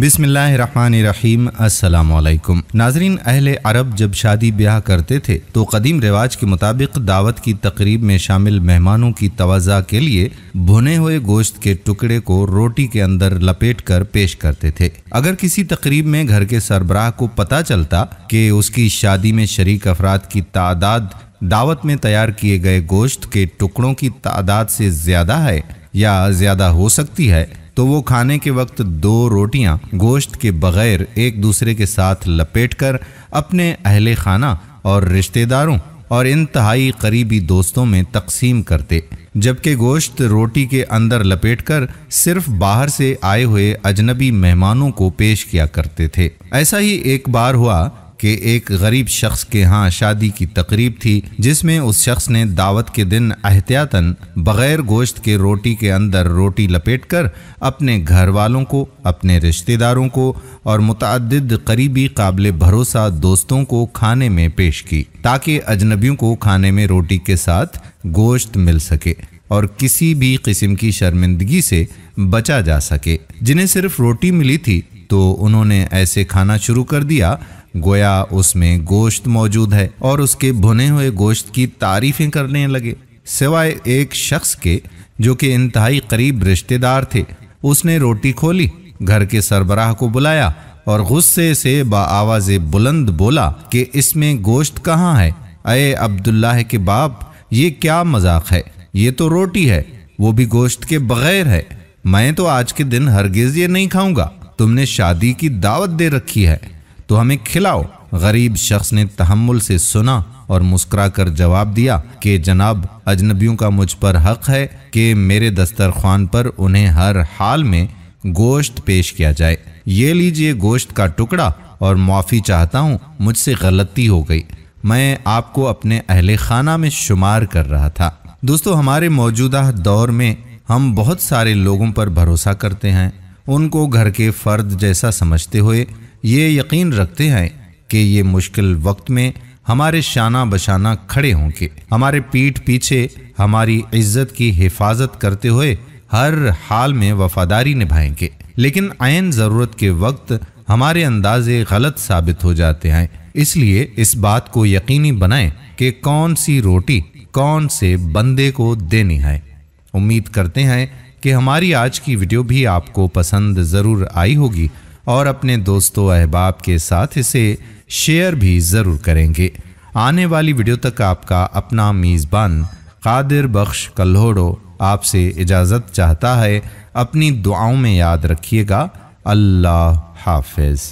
बिसमीम असलकुम नाजरीन अहल अरब जब शादी ब्याह करते थे तो कदीम रिवाज के मुताबिक दावत की तकरीब में शामिल मेहमानों की तवज़ा के लिए भुने हुए गोश्त के टुकड़े को रोटी के अंदर लपेट कर पेश करते थे अगर किसी तकरीब में घर के सरबराह को पता चलता कि उसकी शादी में शरीक अफराद की तादाद दावत में तैयार किए गए गोश्त के टुकड़ों की तादाद से ज़्यादा है या ज़्यादा हो सकती है तो वो खाने के वक्त दो रोटियां गोश्त के बगैर एक दूसरे के साथ लपेटकर अपने अहले खाना और रिश्तेदारों और इंतहाई करीबी दोस्तों में तकसीम करते जबकि गोश्त रोटी के अंदर लपेटकर सिर्फ बाहर से आए हुए अजनबी मेहमानों को पेश किया करते थे ऐसा ही एक बार हुआ के एक गरीब शख्स के यहाँ शादी की तकरीब थी जिसमें उस शख्स ने दावत के दिन एहतियातन बगैर गोश्त के रोटी के अंदर रोटी लपेटकर अपने घर वालों को अपने रिश्तेदारों को और मुतद करीबी काबिल भरोसा दोस्तों को खाने में पेश की ताकि अजनबियों को खाने में रोटी के साथ गोश्त मिल सके और किसी भी किस्म की शर्मिंदगी से बचा जा सके जिन्हें सिर्फ रोटी मिली थी तो उन्होंने ऐसे खाना शुरू कर दिया गोया उसमें गोश्त मौजूद है और उसके भुने हुए गोश्त की तारीफें करने लगे सिवाय एक शख्स के जो कि इंतहाई करीब रिश्तेदार थे उसने रोटी खोली घर के सरबराह को बुलाया और गुस्से से बाआवाज बुलंद बोला कि इसमें गोश्त कहाँ है अये अब्दुल्लाह के बाप ये क्या मजाक है ये तो रोटी है वो भी गोश्त के बगैर है मैं तो आज के दिन हरगिज ये नहीं खाऊंगा तुमने शादी की दावत दे रखी है तो हमें खिलाओ गरीब शख्स ने तहमुल से सुना और मुस्करा कर जवाब दिया कि जनाब अजनबियों का मुझ पर हक है कि मेरे दस्तरखान पर उन्हें हर हाल में गोश्त पेश किया जाए ये लीजिए गोश्त का टुकड़ा और माफ़ी चाहता हूँ मुझसे गलती हो गई मैं आपको अपने अहल खाना में शुमार कर रहा था दोस्तों हमारे मौजूदा दौर में हम बहुत सारे लोगों पर भरोसा करते हैं उनको घर के फ़र्द जैसा समझते हुए ये यकीन रखते हैं कि ये मुश्किल वक्त में हमारे शाना बशाना खड़े होंगे हमारे पीठ पीछे हमारी इज्जत की हिफाजत करते हुए हर हाल में वफादारी निभाएंगे लेकिन आयन ज़रूरत के वक्त हमारे अंदाजे गलत साबित हो जाते हैं इसलिए इस बात को यकीनी बनाएं कि कौन सी रोटी कौन से बंदे को देनी है उम्मीद करते हैं कि हमारी आज की वीडियो भी आपको पसंद ज़रूर आई होगी और अपने दोस्तों अहबाब के साथ इसे शेयर भी ज़रूर करेंगे आने वाली वीडियो तक आपका अपना मेज़बान कादिर बख्श कल्होड़ो आपसे इजाज़त चाहता है अपनी दुआओं में याद रखिएगा अल्लाह हाफिज़